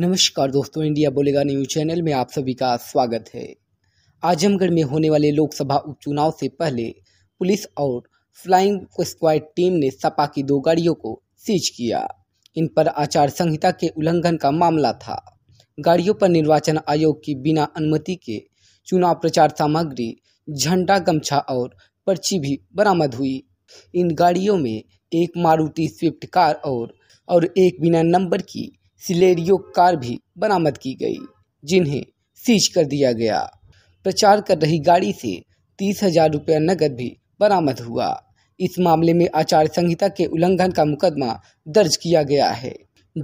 नमस्कार दोस्तों इंडिया बोलेगा न्यूज चैनल में आप सभी का स्वागत है आजमगढ़ में होने वाले लोकसभा उपचुनाव से पहले पुलिस और फ्लाइंग स्क्वाड टीम ने सपा की दो गाड़ियों को सीज किया इन पर आचार संहिता के उल्लंघन का मामला था गाड़ियों पर निर्वाचन आयोग की बिना अनुमति के चुनाव प्रचार सामग्री झंडा गमछा और पर्ची भी बरामद हुई इन गाड़ियों में एक मारुति स्विफ्ट कार और और एक बिना नंबर की सिलेरियो कार भी बरामद की गई जिन्हें सीज कर दिया गया प्रचार कर रही गाड़ी से तीस हजार रुपया नकद भी बरामद हुआ इस मामले में आचार संहिता के उल्लंघन का मुकदमा दर्ज किया गया है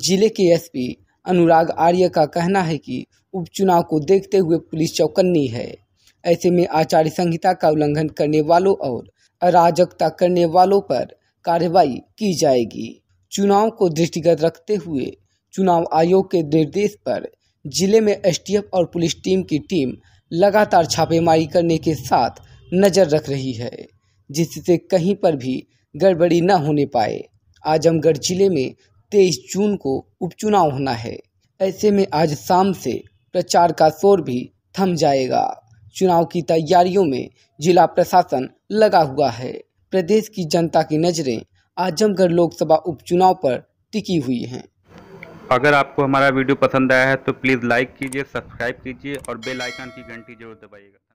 जिले के एसपी अनुराग आर्य का कहना है कि उपचुनाव को देखते हुए पुलिस चौकन्नी है ऐसे में आचार्य संहिता का उल्लंघन करने वालों और अराजकता करने वालों पर कार्रवाई की जाएगी चुनाव को दृष्टिगत रखते हुए चुनाव आयोग के निर्देश पर जिले में एस और पुलिस टीम की टीम लगातार छापेमारी करने के साथ नज़र रख रही है जिससे कहीं पर भी गड़बड़ी न होने पाए आजमगढ़ जिले में तेईस जून को उपचुनाव होना है ऐसे में आज शाम से प्रचार का शोर भी थम जाएगा चुनाव की तैयारियों में जिला प्रशासन लगा हुआ है प्रदेश की जनता की नज़रें आजमगढ़ लोकसभा उपचुनाव पर टिकी हुई हैं अगर आपको हमारा वीडियो पसंद आया है तो प्लीज़ लाइक कीजिए सब्सक्राइब कीजिए और बेल आइकन की घंटी जरूर दबाइएगा